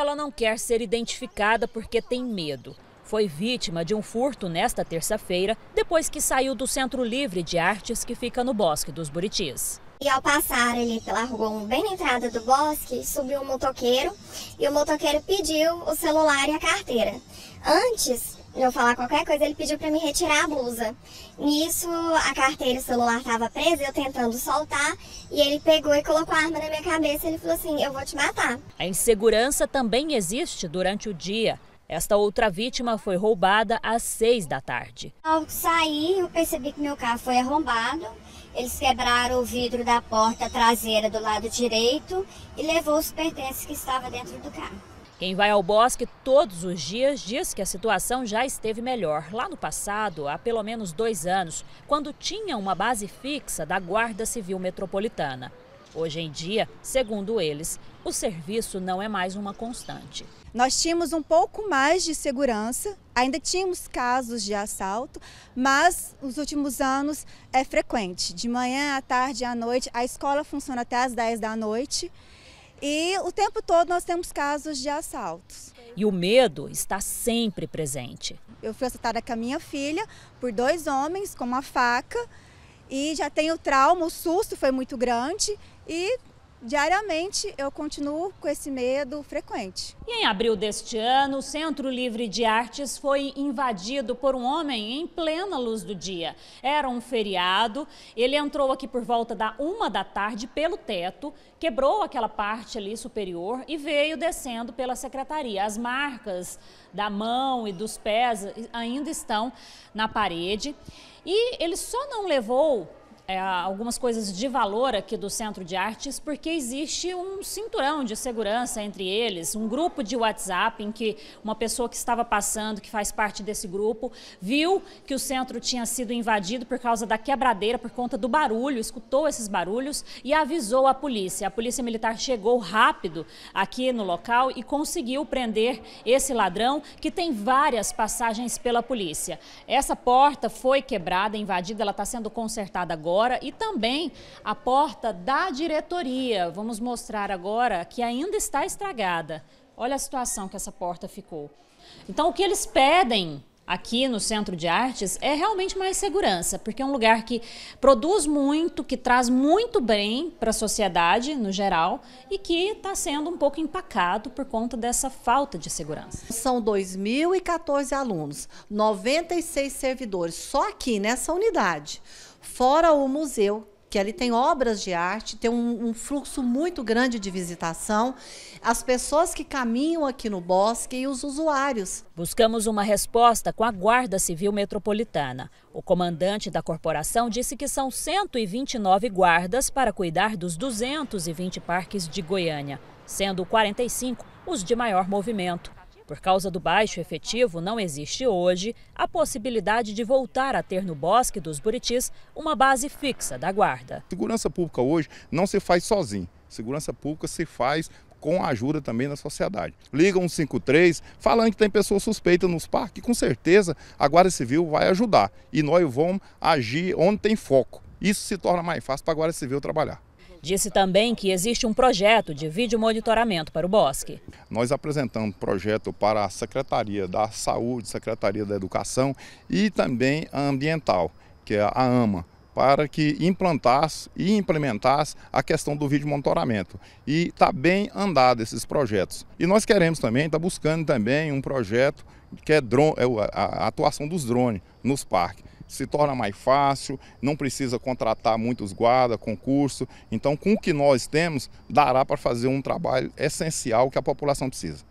Ela não quer ser identificada porque tem medo. Foi vítima de um furto nesta terça-feira, depois que saiu do Centro Livre de Artes que fica no Bosque dos Buritis. E ao passar ali pela rua, bem na entrada do bosque, subiu um motoqueiro e o motoqueiro pediu o celular e a carteira. Antes, eu falar qualquer coisa, ele pediu para me retirar a blusa. Nisso, a carteira e o celular estavam presa, eu tentando soltar, e ele pegou e colocou a arma na minha cabeça e ele falou assim: Eu vou te matar. A insegurança também existe durante o dia. Esta outra vítima foi roubada às seis da tarde. Ao sair, eu percebi que meu carro foi arrombado. Eles quebraram o vidro da porta traseira do lado direito e levou os pertences que estava dentro do carro. Quem vai ao bosque todos os dias diz que a situação já esteve melhor lá no passado, há pelo menos dois anos, quando tinha uma base fixa da Guarda Civil Metropolitana. Hoje em dia, segundo eles, o serviço não é mais uma constante. Nós tínhamos um pouco mais de segurança, ainda tínhamos casos de assalto, mas nos últimos anos é frequente. De manhã à tarde e à noite, a escola funciona até às 10 da noite e o tempo todo nós temos casos de assaltos. E o medo está sempre presente. Eu fui assaltada com a minha filha por dois homens com uma faca e já tenho trauma, o susto foi muito grande e Diariamente eu continuo com esse medo frequente. E em abril deste ano, o Centro Livre de Artes foi invadido por um homem em plena luz do dia. Era um feriado, ele entrou aqui por volta da uma da tarde pelo teto, quebrou aquela parte ali superior e veio descendo pela secretaria. As marcas da mão e dos pés ainda estão na parede. E ele só não levou é, algumas coisas de valor aqui do Centro de Artes, porque existe um cinturão de segurança entre eles, um grupo de WhatsApp em que uma pessoa que estava passando, que faz parte desse grupo, viu que o centro tinha sido invadido por causa da quebradeira, por conta do barulho, escutou esses barulhos e avisou a polícia. A polícia militar chegou rápido aqui no local e conseguiu prender esse ladrão que tem várias passagens pela polícia. Essa porta foi quebrada, invadida, ela está sendo consertada agora agora e também a porta da diretoria. Vamos mostrar agora que ainda está estragada. Olha a situação que essa porta ficou. Então, o que eles pedem aqui no Centro de Artes é realmente mais segurança, porque é um lugar que produz muito, que traz muito bem para a sociedade no geral e que está sendo um pouco empacado por conta dessa falta de segurança. São 2.014 alunos, 96 servidores, só aqui nessa unidade. Fora o museu, que ali tem obras de arte, tem um, um, fluxo muito grande de visitação, as pessoas que caminham aqui no bosque e os usuários. Buscamos uma resposta com a Guarda Civil Metropolitana. O comandante da corporação disse que são 129 guardas para cuidar dos 220 parques de Goiânia, sendo 45 os de maior movimento. Por causa do baixo efetivo, não existe hoje a possibilidade de voltar a ter no Bosque dos Buritis uma base fixa da guarda. Segurança pública hoje não se faz sozinho. Segurança pública se faz com a ajuda também da sociedade. Liga 153 falando que tem pessoa suspeita nos parques, com certeza a Guarda Civil vai ajudar e nós vamos agir onde tem foco. Isso se torna mais fácil para a Guarda Civil trabalhar. Disse também que existe um projeto de vídeo monitoramento para o bosque. Nós apresentamos projeto para a Secretaria da Saúde, Secretaria da Educação e também a Ambiental, que é a AMA, para que implantasse e implementasse a questão do vídeo monitoramento. E está bem andado esses projetos. E nós queremos também, está buscando também um projeto que é, drone, é a atuação dos drones nos parques se torna mais fácil, não precisa contratar muitos guarda, concurso. Então, com o que nós temos, dará para fazer um trabalho essencial que a população precisa.